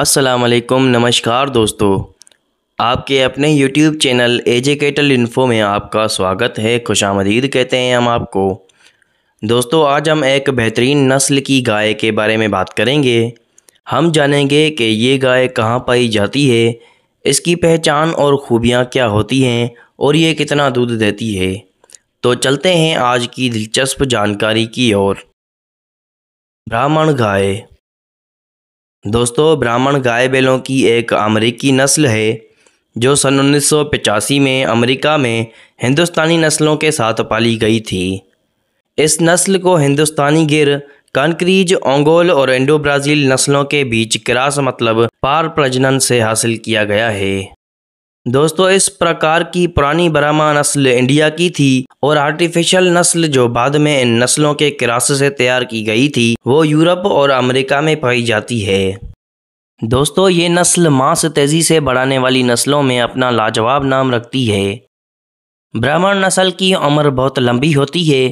असलकुम नमस्कार दोस्तों आपके अपने YouTube चैनल एजुकेटल इन्फो में आपका स्वागत है खुश आमदीद कहते हैं हम आपको दोस्तों आज हम एक बेहतरीन नस्ल की गाय के बारे में बात करेंगे हम जानेंगे कि ये गाय कहाँ पाई जाती है इसकी पहचान और ख़ूबियाँ क्या होती हैं और ये कितना दूध देती है तो चलते हैं आज की दिलचस्प जानकारी की ओर ब्राह्मण गाय दोस्तों ब्राह्मण गाय बैलों की एक अमेरिकी नस्ल है जो सन उन्नीस में अमेरिका में हिंदुस्तानी नस्लों के साथ पाली गई थी इस नस्ल को हिंदुस्तानी गिर कंक्रीज ओंगोल और इंडो ब्राज़ील नस्लों के बीच क्रास मतलब पार प्रजनन से हासिल किया गया है दोस्तों इस प्रकार की पुरानी बरामा नस्ल इंडिया की थी और आर्टिफिशियल नस्ल जो बाद में इन नस्लों के क्रास से तैयार की गई थी वो यूरोप और अमेरिका में पाई जाती है दोस्तों ये नस्ल मांस तेज़ी से बढ़ाने वाली नस्लों में अपना लाजवाब नाम रखती है ब्राह्मण नस्ल की उम्र बहुत लंबी होती है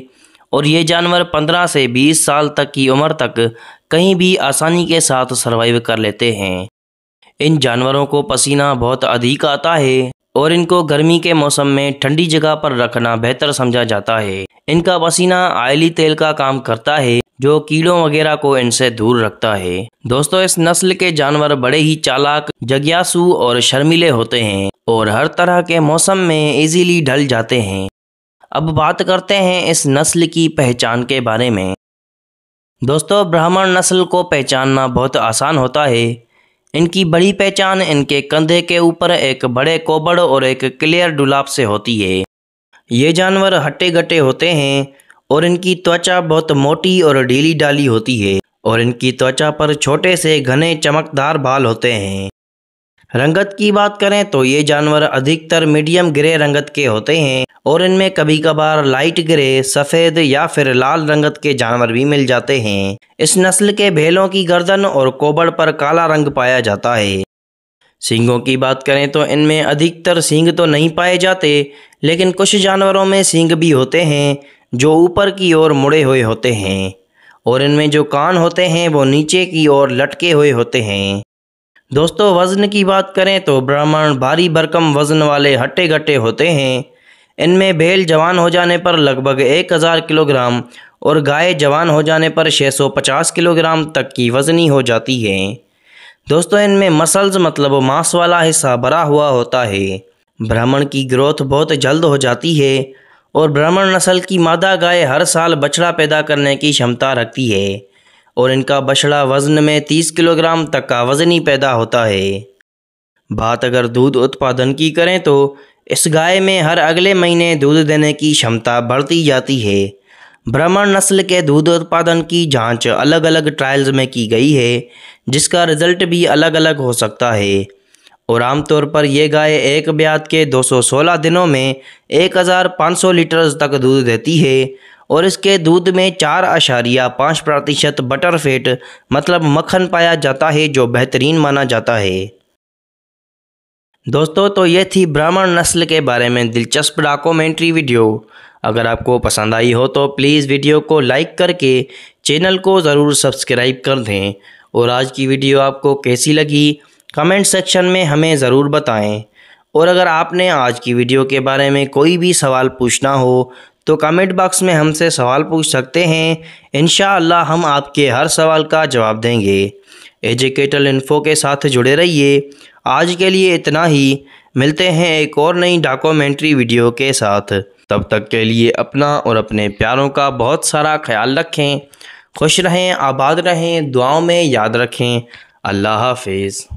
और ये जानवर 15 से 20 साल तक की उम्र तक कहीं भी आसानी के साथ सर्वाइव कर लेते हैं इन जानवरों को पसीना बहुत अधिक आता है और इनको गर्मी के मौसम में ठंडी जगह पर रखना बेहतर समझा जाता है इनका पसीना आयली तेल का काम करता है जो कीड़ों वगैरह को इनसे दूर रखता है दोस्तों इस नस्ल के जानवर बड़े ही चालाक जग्यासु और शर्मीले होते हैं और हर तरह के मौसम में इजीली ढल जाते हैं अब बात करते हैं इस नस्ल की पहचान के बारे में दोस्तों ब्राह्मण नस्ल को पहचानना बहुत आसान होता है इनकी बड़ी पहचान इनके कंधे के ऊपर एक बड़े कोबड़ और एक क्लियर डुलाब से होती है ये जानवर हट्टे गट्टे होते हैं और इनकी त्वचा बहुत मोटी और ढीली डाली होती है और इनकी त्वचा पर छोटे से घने चमकदार बाल होते हैं रंगत की बात करें तो ये जानवर अधिकतर मीडियम ग्रे रंगत के होते हैं और इनमें कभी कभार लाइट ग्रे सफ़ेद या फिर लाल रंगत के जानवर भी मिल जाते हैं इस नस्ल के भेलों की गर्दन और कोबड़ पर काला रंग पाया जाता है सींगों की बात करें तो इनमें अधिकतर सींग तो नहीं पाए जाते लेकिन कुछ जानवरों में सींग भी होते हैं जो ऊपर की ओर मुड़े हुए होते हैं और इनमें जो कान होते हैं वो नीचे की ओर लटके हुए होते हैं दोस्तों वज़न की बात करें तो ब्राह्मण भारी भरकम वज़न वाले हट्टे घट्टे होते हैं इनमें बैल जवान हो जाने पर लगभग 1000 किलोग्राम और गाय जवान हो जाने पर 650 किलोग्राम तक की वज़नी हो जाती है दोस्तों इनमें मसल्स मतलब मांस वाला हिस्सा भरा हुआ होता है ब्राह्मण की ग्रोथ बहुत जल्द हो जाती है और ब्राह्मण नस्ल की मादा गाय हर साल बछड़ा पैदा करने की क्षमता रखती है और इनका बछड़ा वज़न में 30 किलोग्राम तक का वज़न ही पैदा होता है बात अगर दूध उत्पादन की करें तो इस गाय में हर अगले महीने दूध देने की क्षमता बढ़ती जाती है ब्राह्मण नस्ल के दूध उत्पादन की जांच अलग अलग ट्रायल्स में की गई है जिसका रिजल्ट भी अलग अलग हो सकता है और आमतौर पर यह गाय एक ब्यात के 216 दिनों में 1500 लीटर तक दूध देती है और इसके दूध में चार अशारिया पाँच प्रतिशत बटर फेट मतलब मक्खन पाया जाता है जो बेहतरीन माना जाता है दोस्तों तो ये थी ब्राह्मण नस्ल के बारे में दिलचस्प डॉक्यूमेंट्री वीडियो अगर आपको पसंद आई हो तो प्लीज़ वीडियो को लाइक करके चैनल को ज़रूर सब्सक्राइब कर दें और आज की वीडियो आपको कैसी लगी कमेंट सेक्शन में हमें ज़रूर बताएं और अगर आपने आज की वीडियो के बारे में कोई भी सवाल पूछना हो तो कमेंट बॉक्स में हमसे सवाल पूछ सकते हैं इन हम आपके हर सवाल का जवाब देंगे एजुकेटल इन्फो के साथ जुड़े रहिए आज के लिए इतना ही मिलते हैं एक और नई डॉक्यूमेंट्री वीडियो के साथ तब तक के लिए अपना और अपने प्यारों का बहुत सारा ख्याल रखें खुश रहें आबाद रहें दुआओं में याद रखें अल्लाह हाफिज़